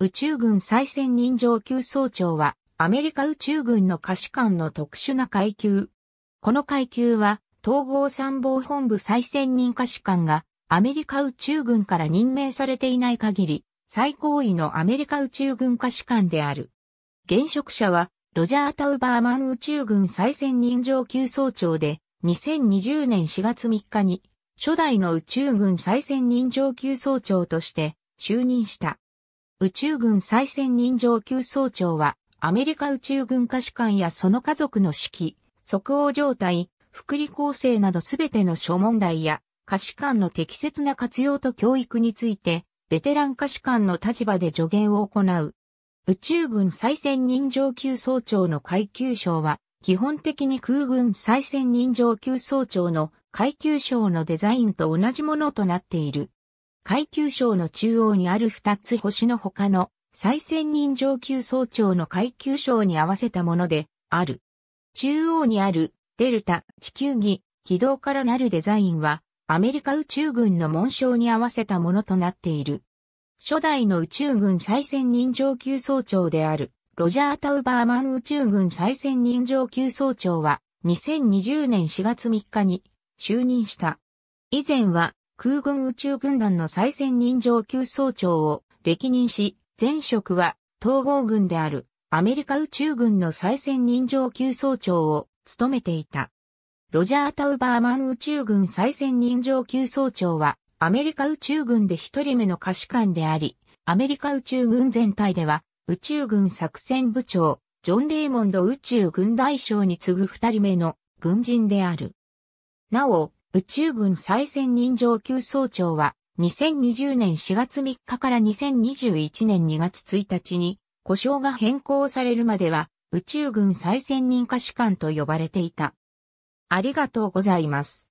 宇宙軍再選任上級総長は、アメリカ宇宙軍の可視官の特殊な階級。この階級は、統合参謀本部再選任可視官が、アメリカ宇宙軍から任命されていない限り、最高位のアメリカ宇宙軍可視官である。現職者は、ロジャー・タウバーマン宇宙軍再選任上級総長で、2020年4月3日に、初代の宇宙軍再選任上級総長として、就任した。宇宙軍再選人上級総長は、アメリカ宇宙軍歌士官やその家族の指揮、即応状態、福利構成などすべての諸問題や、歌士官の適切な活用と教育について、ベテラン歌士官の立場で助言を行う。宇宙軍再選人上級総長の階級賞は、基本的に空軍再選人上級総長の階級賞のデザインと同じものとなっている。階級章の中央にある二つ星の他の最先任上級総長の階級章に合わせたものである。中央にあるデルタ地球儀軌道からなるデザインはアメリカ宇宙軍の紋章に合わせたものとなっている。初代の宇宙軍最先任上級総長であるロジャー・タウバーマン宇宙軍最先任上級総長は2020年4月3日に就任した。以前は空軍宇宙軍団の再戦人上級総長を歴任し、前職は統合軍であるアメリカ宇宙軍の再戦人上級総長を務めていた。ロジャー・タウバーマン宇宙軍再戦人上級総長はアメリカ宇宙軍で一人目の可視官であり、アメリカ宇宙軍全体では宇宙軍作戦部長、ジョン・レイモンド宇宙軍大将に次ぐ二人目の軍人である。なお、宇宙軍最先任上級総長は、2020年4月3日から2021年2月1日に、故障が変更されるまでは、宇宙軍最先任下士官と呼ばれていた。ありがとうございます。